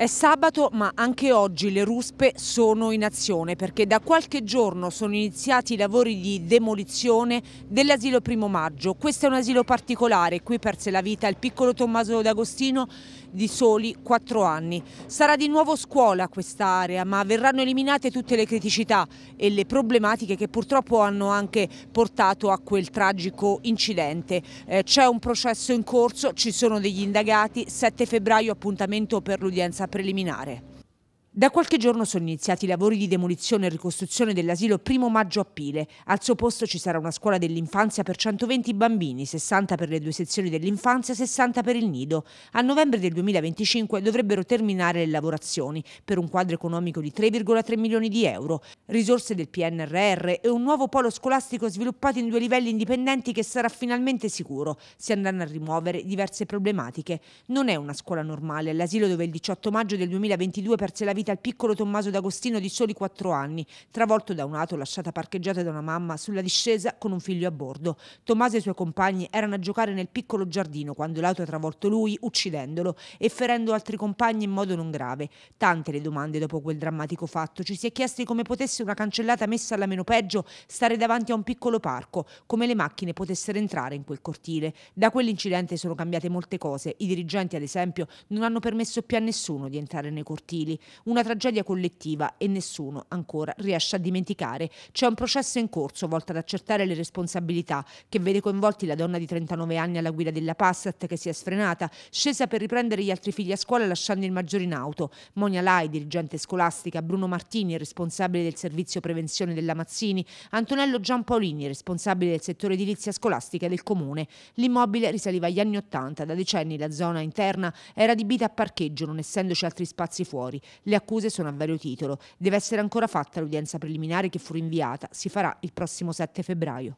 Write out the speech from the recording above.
È sabato ma anche oggi le ruspe sono in azione perché da qualche giorno sono iniziati i lavori di demolizione dell'asilo primo maggio. Questo è un asilo particolare, qui perse la vita il piccolo Tommaso D'Agostino di soli 4 anni. Sarà di nuovo scuola quest'area, ma verranno eliminate tutte le criticità e le problematiche che purtroppo hanno anche portato a quel tragico incidente. Eh, C'è un processo in corso, ci sono degli indagati, 7 febbraio appuntamento per l'udienza preliminare. Da qualche giorno sono iniziati i lavori di demolizione e ricostruzione dell'asilo Primo Maggio a Pile. Al suo posto ci sarà una scuola dell'infanzia per 120 bambini, 60 per le due sezioni dell'infanzia, 60 per il nido. A novembre del 2025 dovrebbero terminare le lavorazioni per un quadro economico di 3,3 milioni di euro, risorse del PNRR e un nuovo polo scolastico sviluppato in due livelli indipendenti che sarà finalmente sicuro. Si andranno a rimuovere diverse problematiche. Non è una scuola normale, l'asilo dove il 18 maggio del 2022 perse la vita vita il piccolo Tommaso D'Agostino di soli 4 anni, travolto da un'auto lasciata parcheggiata da una mamma sulla discesa con un figlio a bordo. Tommaso e i suoi compagni erano a giocare nel piccolo giardino quando l'auto ha travolto lui, uccidendolo e ferendo altri compagni in modo non grave. Tante le domande dopo quel drammatico fatto. Ci si è chiesti come potesse una cancellata messa alla meno peggio stare davanti a un piccolo parco, come le macchine potessero entrare in quel cortile. Da quell'incidente sono cambiate molte cose. I dirigenti, ad esempio, non hanno permesso più a nessuno di entrare nei cortili una tragedia collettiva e nessuno ancora riesce a dimenticare. C'è un processo in corso volto ad accertare le responsabilità che vede coinvolti la donna di 39 anni alla guida della Passat che si è sfrenata, scesa per riprendere gli altri figli a scuola lasciando il maggiore in auto, Monia Lai, dirigente scolastica, Bruno Martini, responsabile del servizio prevenzione della Mazzini, Antonello Giampaolini, responsabile del settore edilizia scolastica del comune. L'immobile risaliva agli anni Ottanta, da decenni la zona interna era adibita a parcheggio non essendoci altri spazi fuori. Le accuse sono a vario titolo. Deve essere ancora fatta l'udienza preliminare che fu rinviata. Si farà il prossimo 7 febbraio.